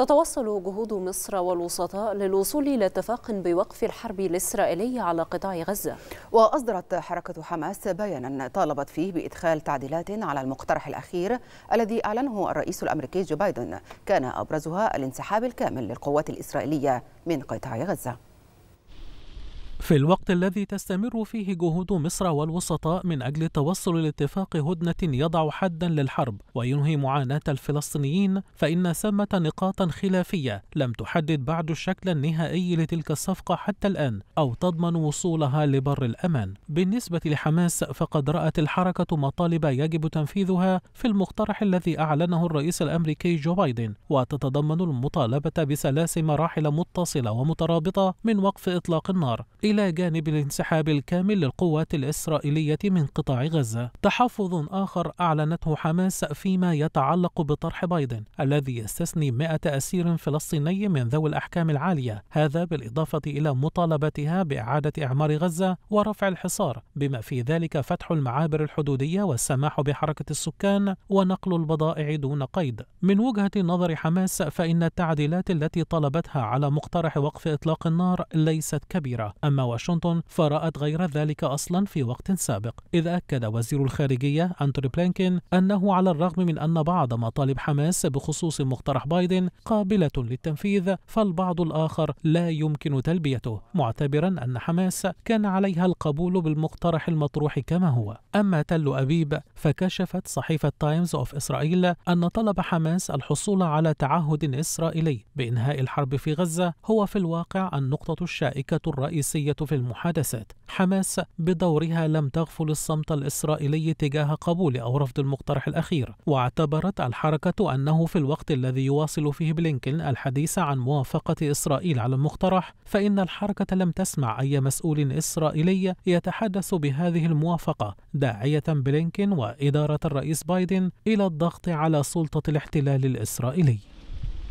تتوصل جهود مصر والوسطاء للوصول إلى اتفاق بوقف الحرب الإسرائيلية على قطاع غزة وأصدرت حركة حماس بيانا طالبت فيه بإدخال تعديلات على المقترح الأخير الذي أعلنه الرئيس الأمريكي جو بايدن كان أبرزها الانسحاب الكامل للقوات الإسرائيلية من قطاع غزة في الوقت الذي تستمر فيه جهود مصر والوسطاء من أجل توصل لاتفاق هدنة يضع حدا للحرب وينهي معاناة الفلسطينيين فإن ثمة نقاطا خلافية لم تحدد بعد الشكل النهائي لتلك الصفقة حتى الآن أو تضمن وصولها لبر الأمان بالنسبة لحماس فقد رأت الحركة مطالب يجب تنفيذها في المقترح الذي أعلنه الرئيس الأمريكي جو بايدن وتتضمن المطالبة بثلاث مراحل متصلة ومترابطة من وقف إطلاق النار إلى جانب الانسحاب الكامل للقوات الإسرائيلية من قطاع غزة تحفظ آخر أعلنته حماس فيما يتعلق بطرح بايدن الذي يستثني 100 أسير فلسطيني من ذوي الأحكام العالية هذا بالإضافة إلى مطالبتها بإعادة إعمار غزة ورفع الحصار بما في ذلك فتح المعابر الحدودية والسماح بحركة السكان ونقل البضائع دون قيد من وجهة نظر حماس فإن التعديلات التي طلبتها على مقترح وقف إطلاق النار ليست كبيرة أما أما واشنطن فرأت غير ذلك أصلا في وقت سابق إذ أكد وزير الخارجية أنتوني بلينكين أنه على الرغم من أن بعض مطالب حماس بخصوص مقترح بايدن قابلة للتنفيذ فالبعض الآخر لا يمكن تلبيته معتبرا أن حماس كان عليها القبول بالمقترح المطروح كما هو أما تل أبيب فكشفت صحيفة تايمز أوف إسرائيل أن طلب حماس الحصول على تعهد إسرائيلي بإنهاء الحرب في غزة هو في الواقع النقطة الشائكة الرئيسية في المحادثات حماس بدورها لم تغفل الصمت الإسرائيلي تجاه قبول أو رفض المقترح الأخير واعتبرت الحركة أنه في الوقت الذي يواصل فيه بلينكين الحديث عن موافقة إسرائيل على المقترح فإن الحركة لم تسمع أي مسؤول إسرائيلي يتحدث بهذه الموافقة داعية بلينكين وإدارة الرئيس بايدن إلى الضغط على سلطة الاحتلال الإسرائيلي